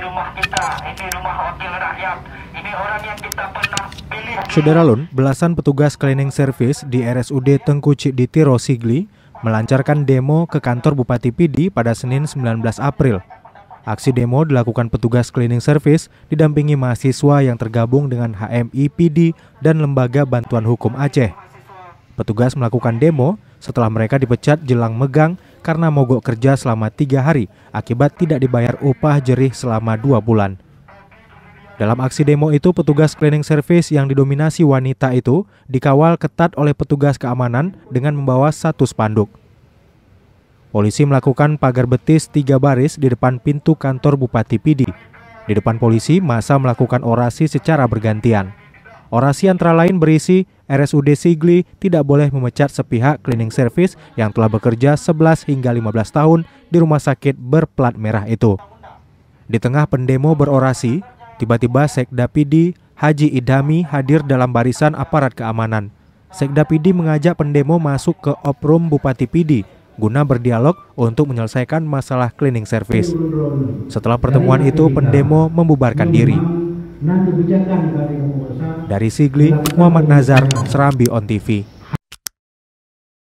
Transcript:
rumah kita, ini rumah wakil rakyat, ini orang yang kita pernah pilih. Saudara Lun, belasan petugas cleaning service di RSUD Tengku Cikditiro Sigli melancarkan demo ke kantor Bupati Pidi pada Senin 19 April. Aksi demo dilakukan petugas cleaning service didampingi mahasiswa yang tergabung dengan HMI PD dan Lembaga Bantuan Hukum Aceh. Petugas melakukan demo setelah mereka dipecat jelang megang karena mogok kerja selama tiga hari akibat tidak dibayar upah jerih selama dua bulan. Dalam aksi demo itu, petugas cleaning service yang didominasi wanita itu dikawal ketat oleh petugas keamanan dengan membawa satu spanduk. Polisi melakukan pagar betis tiga baris di depan pintu kantor Bupati Pidi. Di depan polisi, masa melakukan orasi secara bergantian. Orasi antara lain berisi, RSUD Sigli tidak boleh memecat sepihak cleaning service yang telah bekerja 11 hingga 15 tahun di rumah sakit berplat merah itu. Di tengah pendemo berorasi, tiba-tiba Sekda Pidi Haji Idami hadir dalam barisan aparat keamanan. Sekda Pidi mengajak pendemo masuk ke oprum Bupati Pidi guna berdialog untuk menyelesaikan masalah cleaning service. Setelah pertemuan itu, pendemo membubarkan diri. Dari Sigli, Muhammad Nazar, Serambi On TV.